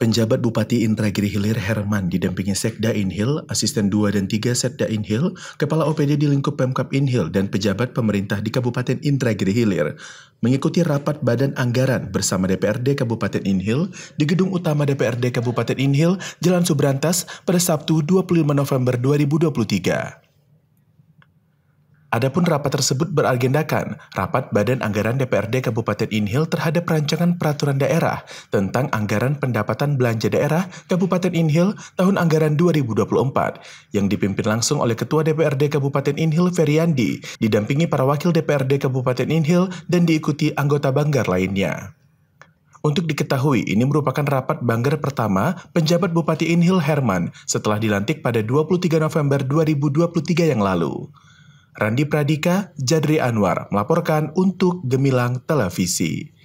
Penjabat Bupati Intragiri Hilir Herman didampingi Sekda Inhil, Asisten 2 dan 3 Sekda Inhil, Kepala OPD di lingkup Pemkap Inhil, dan pejabat pemerintah di Kabupaten Intragiri Hilir mengikuti rapat Badan Anggaran bersama DPRD Kabupaten Inhil di Gedung Utama DPRD Kabupaten Inhil, Jalan Subrantas pada Sabtu 25 November 2023. Adapun rapat tersebut beragendakan rapat Badan Anggaran DPRD Kabupaten Inhil terhadap rancangan peraturan daerah tentang anggaran pendapatan belanja daerah Kabupaten Inhil tahun anggaran 2024 yang dipimpin langsung oleh Ketua DPRD Kabupaten Inhil Feriandi, didampingi para wakil DPRD Kabupaten Inhil dan diikuti anggota Banggar lainnya. Untuk diketahui, ini merupakan rapat banggar pertama penjabat Bupati Inhil Herman setelah dilantik pada 23 November 2023 yang lalu. Randi Pradika, Jadri Anwar melaporkan untuk Gemilang Televisi.